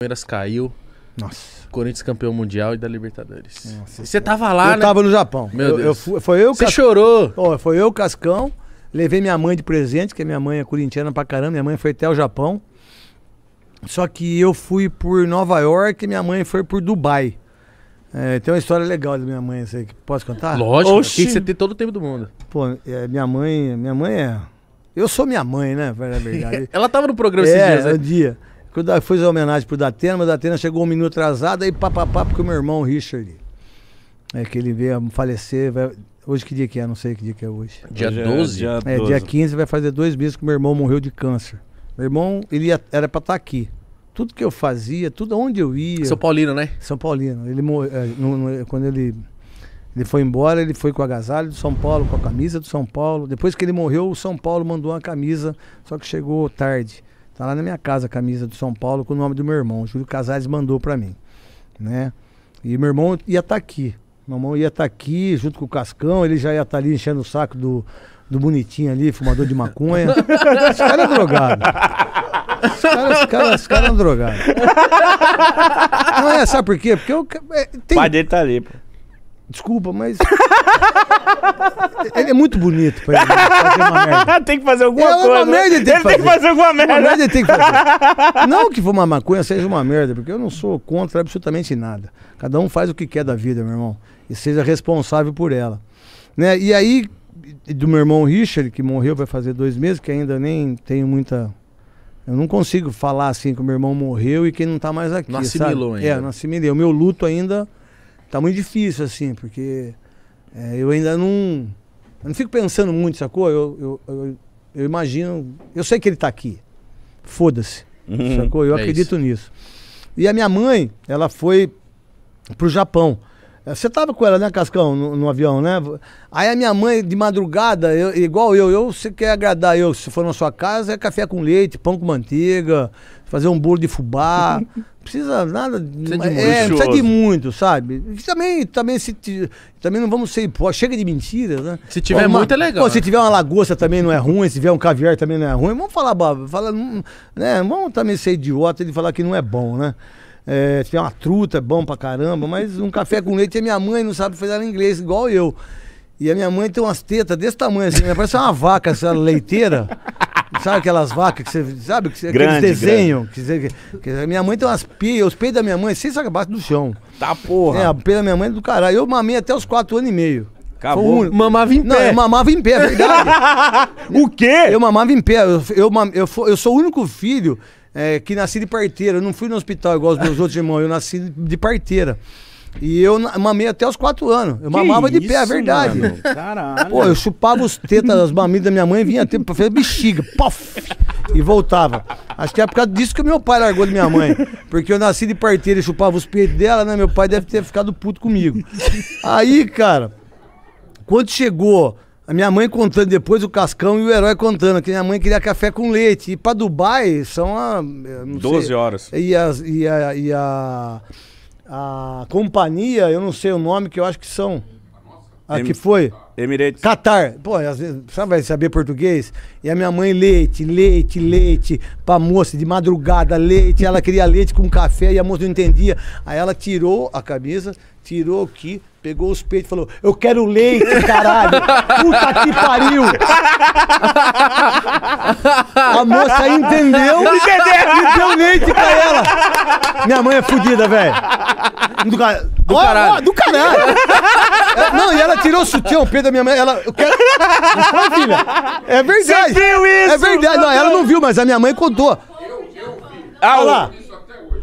Palmeiras caiu. Nossa. Corinthians campeão mundial e da Libertadores. Nossa, você tava lá, eu né? Eu tava no Japão. Meu Deus. Eu fui, foi eu, Você Cas... chorou. Oh, foi eu, Cascão. Levei minha mãe de presente, que minha mãe é corintiana pra caramba. Minha mãe foi até o Japão. Só que eu fui por Nova York e minha mãe foi por Dubai. É, tem uma história legal da minha mãe, você posso contar? Lógico, que você tem todo o tempo do mundo. Pô, é, minha mãe, minha mãe é. Eu sou minha mãe, né? Na verdade. Ela tava no programa é, esses dias, né? Um dia. Quando eu fiz a homenagem pro Datena, mas o Datena chegou um minuto atrasado, aí papapá, porque o meu irmão, Richard, é que ele veio falecer. Vai... Hoje que dia que é? Não sei que dia que é hoje. Dia hoje 12? É, é, dia, é, 12. dia 15 vai fazer dois meses que meu irmão morreu de câncer. Meu irmão, ele ia, era pra estar tá aqui. Tudo que eu fazia, tudo onde eu ia. São Paulino, né? São Paulino. Ele morreu. é, quando ele, ele foi embora, ele foi com o agasalho do São Paulo, com a camisa do São Paulo. Depois que ele morreu, o São Paulo mandou uma camisa, só que chegou tarde. Tá lá na minha casa a camisa do São Paulo com o nome do meu irmão. Júlio Casais mandou para mim, né? E meu irmão ia estar tá aqui. Meu irmão ia estar tá aqui junto com o Cascão, ele já ia estar tá ali enchendo o saco do, do bonitinho ali, fumador de maconha. Os caras é drogado. Os caras cara, cara é Não é, sabe por quê? Porque eu, é, tem... pai dele tá ali, pô. Desculpa, mas. ele é, é muito bonito pra ele fazer uma merda. tem que fazer alguma é, coisa. Né? Merda, ele tem, ele que, tem fazer. que fazer alguma merda. Uma merda ele tem que fazer. não que fumar maconha seja uma merda, porque eu não sou contra absolutamente nada. Cada um faz o que quer da vida, meu irmão. E seja responsável por ela. Né? E aí, do meu irmão Richard, que morreu vai fazer dois meses, que ainda nem tenho muita. Eu não consigo falar assim que o meu irmão morreu e quem não tá mais aqui. Não assimilou sabe? É, ainda. É, não assimilei. O meu luto ainda tá muito difícil, assim, porque é, eu ainda não. Eu não fico pensando muito, sacou? Eu, eu, eu, eu imagino. Eu sei que ele tá aqui. Foda-se. Uhum, sacou? Eu é acredito isso. nisso. E a minha mãe, ela foi pro Japão. É, você tava com ela, né, Cascão, no, no, avião, né? Aí a minha mãe, de madrugada, eu, igual eu, eu, você quer agradar eu, se for na sua casa, é café com leite, pão com manteiga, fazer um bolo de fubá. precisa nada. Precisa de, é, é, precisa de muito, sabe? E também, também, se, também não vamos ser. Pô, chega de mentiras, né? Se tiver uma, muito, é legal. Pô, se né? tiver uma lagosta também não é ruim, se tiver um caviar também não é ruim. Vamos falar, fala, hum, né? Vamos também ser idiota de falar que não é bom, né? É, se tiver uma truta, é bom pra caramba, mas um café com leite, é minha mãe não sabe fazer inglês, igual eu. E a minha mãe tem umas tetas desse tamanho, assim, né? parece uma vaca, essa leiteira. Sabe aquelas vacas que você. Sabe? Que, grande, aqueles desenhos. Que, você, que minha mãe tem umas peias, os peitos da minha mãe, sem saca abaixo do chão. Tá porra. É, o peito da minha mãe é do caralho. Eu mamei até os quatro anos e meio. Acabou. Um... Mamava em pé. Não, eu mamava em pé, é verdade. o quê? Eu mamava em pé. Eu, eu, eu, eu, sou o único filho é, que nasci de parteira. Eu não fui no hospital igual os meus outros irmãos, eu nasci de parteira. E eu mamei até os quatro anos. Eu que mamava de pé, é verdade. Caralho. Pô, eu chupava os tetas das mamitas da minha mãe e vinha tempo pra fazer bexiga. Pof! E voltava. Acho que é por causa disso que meu pai largou de minha mãe. Porque eu nasci de parteira e chupava os peitos dela, né? Meu pai deve ter ficado puto comigo. Aí, cara, quando chegou a minha mãe contando depois o Cascão e o herói contando, que minha mãe queria café com leite. E para Dubai são a. 12 sei, horas. E, e, a, e a, a, companhia, eu não sei o nome, que eu acho que são. A que foi? Emirates. Qatar. Pô, às vezes, sabe, vai saber português? E a minha mãe, leite, leite, leite, pra moça de madrugada, leite. Ela queria leite com café e a moça não entendia. Aí ela tirou a camisa, tirou aqui, Pegou os peitos e falou: Eu quero leite, caralho! Puta que pariu! A moça entendeu e deu leite pra ela! Minha mãe é fodida, velho! Do, ca... do, oh, caralho! Oh, do caralho! É, não, e ela tirou o sutiã, o peito da minha mãe. Ela, eu quero. Não, filha! É verdade! Você viu isso? É verdade! Não, ela não viu, mas a minha mãe contou. Eu, eu vi. Ah, lá!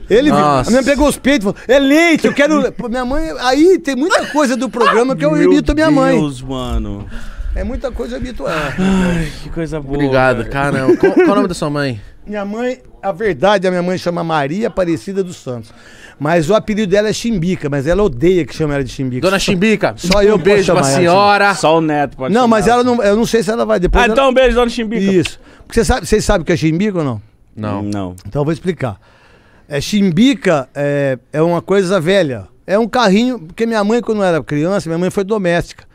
Ele Nossa. minha mãe pegou os peitos e falou: é leite, eu quero. minha mãe. Aí tem muita coisa do programa que eu Meu imito minha mãe. Meu Deus, mano. É muita coisa habitual. Ai, que coisa boa. Obrigado, cara. caramba. Qual, qual, é o nome da sua mãe? Minha mãe, a verdade, a minha mãe chama Maria Aparecida dos Santos. Mas o apelido dela é Chimbica, mas ela odeia que chama ela de Chimbica. Dona Chimbica, só eu um beijo pra senhora. Só o neto pode Não, mas ela não, eu não sei se ela vai depois. Ah, ela... então um beijo, Dona Chimbica. Isso. Porque você sabe, vocês sabem o que é Chimbica ou não? Não. Não. Então eu vou explicar. É, chimbica é, é uma coisa velha. É um carrinho, porque minha mãe, quando era criança, minha mãe foi doméstica.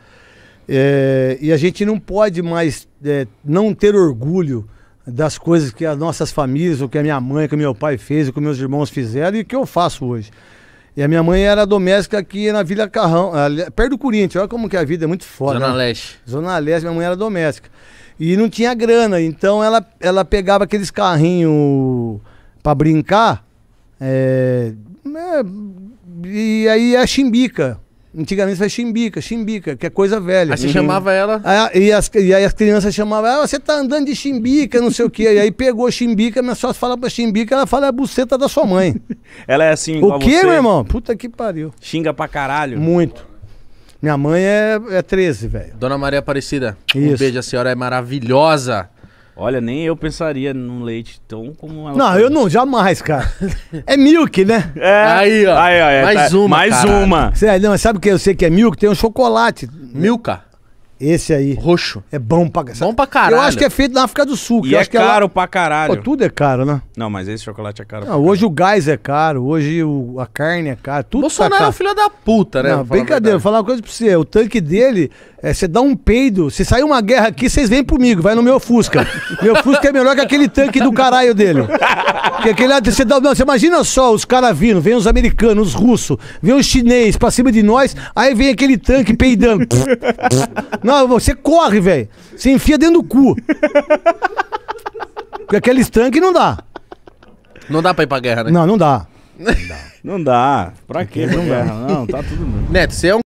É, e a gente não pode mais é, não ter orgulho das coisas que as nossas famílias, o que a minha mãe, o que meu pai fez, o que meus irmãos fizeram e o que eu faço hoje. E a minha mãe era doméstica aqui na Vila Carrão, perto do Corinthians. Olha como que a vida é muito foda. Zona né? Leste. Zona Leste, minha mãe era doméstica. E não tinha grana, então ela, ela pegava aqueles carrinhos para brincar é, é, e aí é a chimbica. Antigamente era chimbica, chimbica, que é coisa velha. Aí você uhum. chamava ela? Aí, e, as, e aí as crianças chamavam, ah, você tá andando de chimbica, não sei o quê. E aí pegou chimbica, mas só fala pra chimbica, ela fala é a buceta da sua mãe. ela é assim igual O quê, você? meu irmão? Puta que pariu. Xinga pra caralho. Muito. Minha mãe é, é 13, velho. Dona Maria Aparecida, Isso. um beijo, a senhora é maravilhosa. Olha, nem eu pensaria num leite tão como ela. Não, eu não, jamais, cara. É milk, né? É. Aí, ó. Aí, ó é, mais tá, uma. Mais uma. Cê, é, não, sabe o que eu sei que é milk? Tem um chocolate. Milka. Esse aí. Roxo. É bom pra, bom pra caralho. Eu acho que é feito na África do Sul. E é, é caro ela... pra caralho. Pô, tudo é caro, né? Não, mas esse chocolate é caro. Não, hoje caralho. o gás é caro, hoje o... a carne é cara. Tudo tá Bolsonaro tá caro. é filho da puta, né? Não, brincadeira, vou falar uma coisa pra você. O tanque dele, é, você é, dá um peido. Se sair uma guerra aqui, vocês vêm comigo, vai no meu Fusca. meu Fusca é melhor que aquele tanque do caralho dele. Porque aquele você dá. Não, você imagina só os caras vindo, vem os americanos, os russos, vem os chineses pra cima de nós, aí vem aquele tanque peidando. Não, você corre, velho. Você enfia dentro do cu. Porque aqueles que não dá. Não dá pra ir pra guerra, né? Não, não dá. Não dá. Pra quê? Não dá. Não, tá tudo bem. Neto, você é um